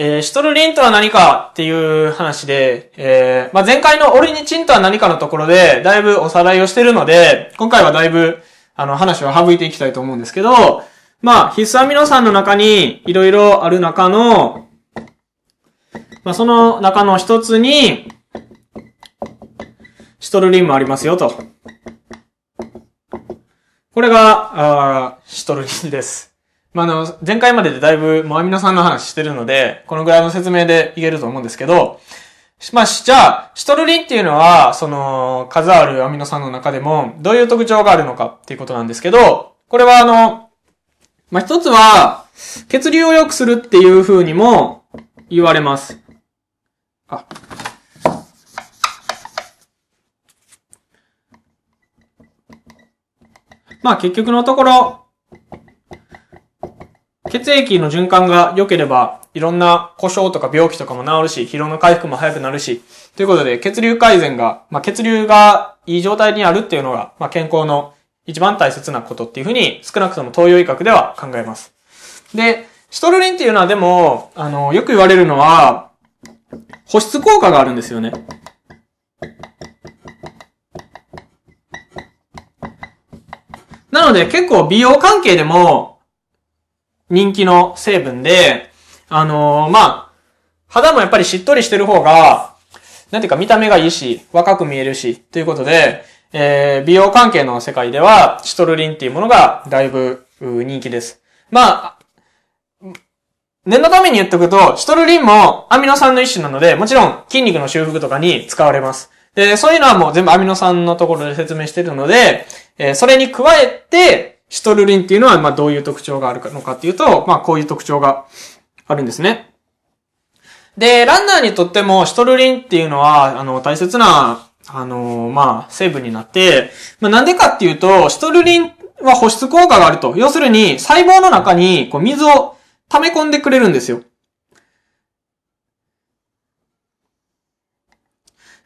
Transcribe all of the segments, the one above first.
えー、シュトルリンとは何かっていう話で、えー、まあ、前回のオリニチンとは何かのところで、だいぶおさらいをしてるので、今回はだいぶ、あの、話を省いていきたいと思うんですけど、まあ、必須アミノ酸の中に、いろいろある中の、まあ、その中の一つに、シュトルリンもありますよと。これが、あシュトルリンです。まあ、あの、前回まででだいぶ、もうアミノ酸の話してるので、このぐらいの説明でいけると思うんですけど、まあ、じゃあ、シトルリンっていうのは、その、数あるアミノ酸の中でも、どういう特徴があるのかっていうことなんですけど、これはあの、まあ、一つは、血流を良くするっていうふうにも言われます。あ。まあ、結局のところ、血液の循環が良ければ、いろんな故障とか病気とかも治るし、疲労の回復も早くなるし、ということで、血流改善が、まあ、血流がいい状態にあるっていうのが、まあ、健康の一番大切なことっていうふうに、少なくとも東洋医学では考えます。で、シトルリンっていうのはでも、あの、よく言われるのは、保湿効果があるんですよね。なので結構美容関係でも、人気の成分で、あのー、まあ、肌もやっぱりしっとりしてる方が、なんていうか見た目がいいし、若く見えるし、ということで、えー、美容関係の世界では、シトルリンっていうものがだいぶ人気です。まあ、念のために言っとくと、シトルリンもアミノ酸の一種なので、もちろん筋肉の修復とかに使われます。で、そういうのはもう全部アミノ酸のところで説明してるので、えー、それに加えて、シトルリンっていうのは、まあ、どういう特徴があるのかっていうと、まあ、こういう特徴があるんですね。で、ランナーにとっても、シトルリンっていうのは、あの、大切な、あの、まあ、成分になって、まあ、なんでかっていうと、シトルリンは保湿効果があると。要するに、細胞の中に、こう、水を溜め込んでくれるんですよ。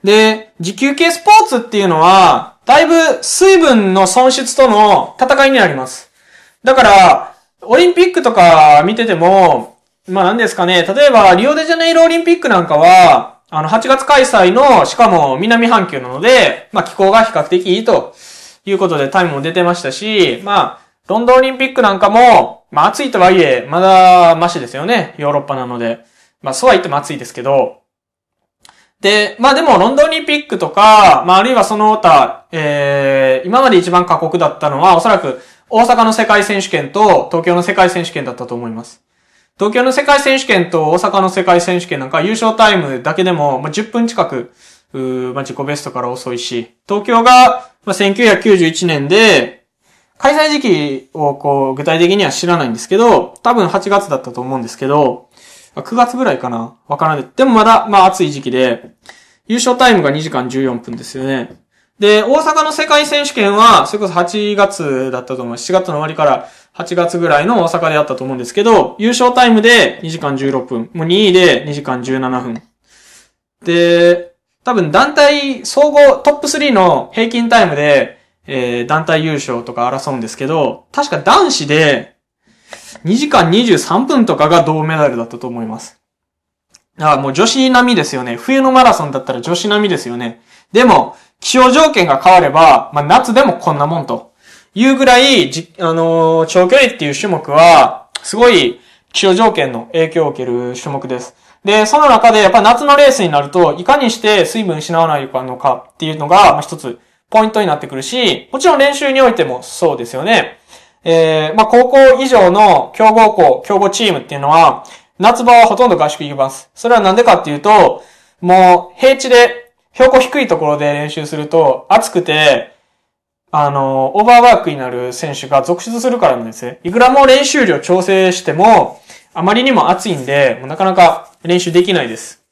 で、持久系スポーツっていうのは、だいぶ水分の損失との戦いになります。だから、オリンピックとか見てても、まあ何ですかね、例えばリオデジャネイロオリンピックなんかは、あの、8月開催の、しかも南半球なので、まあ気候が比較的いいということでタイムも出てましたし、まあ、ロンドンオリンピックなんかも、まあ暑いとはいえ、まだマシですよね、ヨーロッパなので。まあそうは言っても暑いですけど、で、まあでもロンドンオリンピックとか、まああるいはその他、えー、今まで一番過酷だったのはおそらく大阪の世界選手権と東京の世界選手権だったと思います。東京の世界選手権と大阪の世界選手権なんか優勝タイムだけでも、まあ、10分近く、まあ、自己ベストから遅いし、東京が、まあ、1991年で、開催時期をこう具体的には知らないんですけど、多分8月だったと思うんですけど、9月ぐらいかなわからない。でもまだ、まあ暑い時期で、優勝タイムが2時間14分ですよね。で、大阪の世界選手権は、それこそ8月だったと思う。7月の終わりから8月ぐらいの大阪であったと思うんですけど、優勝タイムで2時間16分。もう2位で2時間17分。で、多分団体総合トップ3の平均タイムで、えー、団体優勝とか争うんですけど、確か男子で2時間23分とかが銅メダルだったと思います。だからもう女子並みですよね。冬のマラソンだったら女子並みですよね。でも、気象条件が変われば、まあ夏でもこんなもんと。いうぐらい、じ、あのー、長距離っていう種目は、すごい気象条件の影響を受ける種目です。で、その中でやっぱ夏のレースになると、いかにして水分失わないのかっていうのが、まあ一つポイントになってくるし、もちろん練習においてもそうですよね。えー、まあ、高校以上の強豪校、強豪チームっていうのは、夏場はほとんど合宿行きます。それはなんでかっていうと、もう、平地で、標高低いところで練習すると、暑くて、あの、オーバーワークになる選手が続出するからなんですね。いくらも練習量調整しても、あまりにも暑いんで、もうなかなか練習できないです。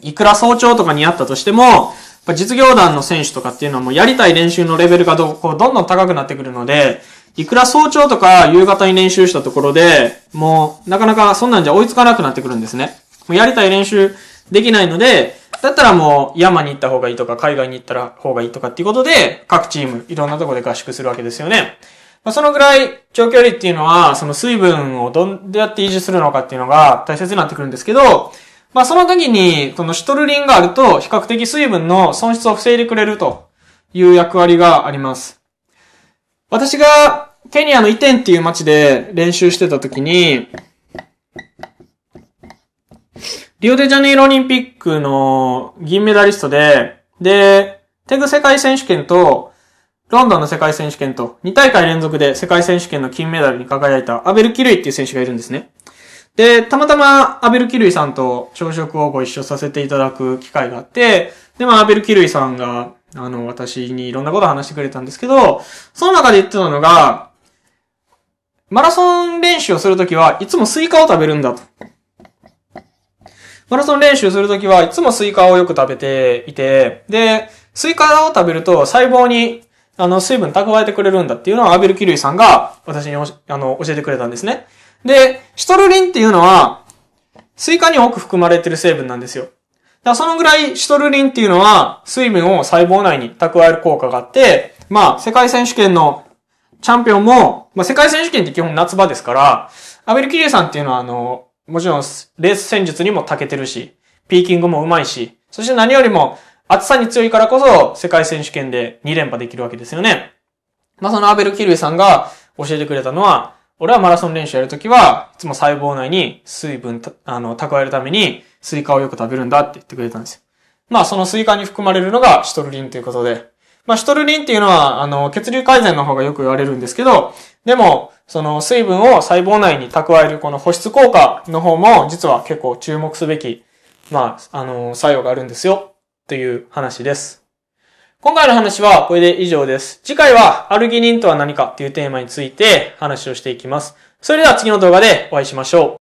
いくら早朝とかにあったとしても、実業団の選手とかっていうのはもうやりたい練習のレベルがどこどんどん高くなってくるので、いくら早朝とか夕方に練習したところで、もう、なかなかそんなんじゃ追いつかなくなってくるんですね。もうやりたい練習できないので、だったらもう山に行った方がいいとか、海外に行った方がいいとかっていうことで、各チームいろんなとこで合宿するわけですよね。まあ、そのぐらい長距離っていうのは、その水分をどんうやって維持するのかっていうのが大切になってくるんですけど、まあその時に、そのシュトルリンがあると、比較的水分の損失を防いでくれるという役割があります。私がケニアのイテンっていう街で練習してた時に、リオデジャネイロオリンピックの銀メダリストで、で、テグ世界選手権と、ロンドンの世界選手権と、2大会連続で世界選手権の金メダルに輝いたアベル・キルイっていう選手がいるんですね。で、たまたまアベル・キルイさんと朝食をご一緒させていただく機会があって、で、まあ、アベル・キルイさんがあの、私にいろんなことを話してくれたんですけど、その中で言ってたのが、マラソン練習をするときはいつもスイカを食べるんだと。マラソン練習するときはいつもスイカをよく食べていて、で、スイカを食べると細胞にあの水分蓄えてくれるんだっていうのをアビル・キルイさんが私にあの教えてくれたんですね。で、シトルリンっていうのはスイカに多く含まれてる成分なんですよ。だそのぐらいシトルリンっていうのは水分を細胞内に蓄える効果があって、まあ、世界選手権のチャンピオンも、まあ、世界選手権って基本夏場ですから、アベル・キリエさんっていうのはあの、もちろんレース戦術にも長けてるし、ピーキングも上手いし、そして何よりも暑さに強いからこそ世界選手権で2連覇できるわけですよね。まあ、そのアベル・キリエさんが教えてくれたのは、俺はマラソン練習やるときは、いつも細胞内に水分、あの、蓄えるために、スイカをよく食べるんだって言ってくれたんですよ。まあ、そのスイカに含まれるのがシトルリンということで。まあ、シトルリンっていうのは、あの、血流改善の方がよく言われるんですけど、でも、その水分を細胞内に蓄えるこの保湿効果の方も、実は結構注目すべき、まあ、あの、作用があるんですよ、という話です。今回の話はこれで以上です。次回はアルギニンとは何かというテーマについて話をしていきます。それでは次の動画でお会いしましょう。